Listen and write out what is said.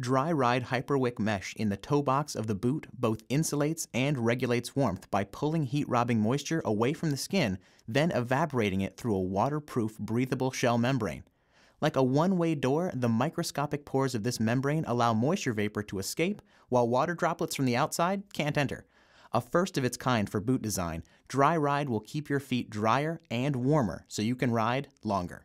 Dry Ride Hyperwick mesh in the toe box of the boot both insulates and regulates warmth by pulling heat-robbing moisture away from the skin, then evaporating it through a waterproof, breathable shell membrane. Like a one-way door, the microscopic pores of this membrane allow moisture vapor to escape, while water droplets from the outside can't enter. A first of its kind for boot design, Dry Ride will keep your feet drier and warmer so you can ride longer.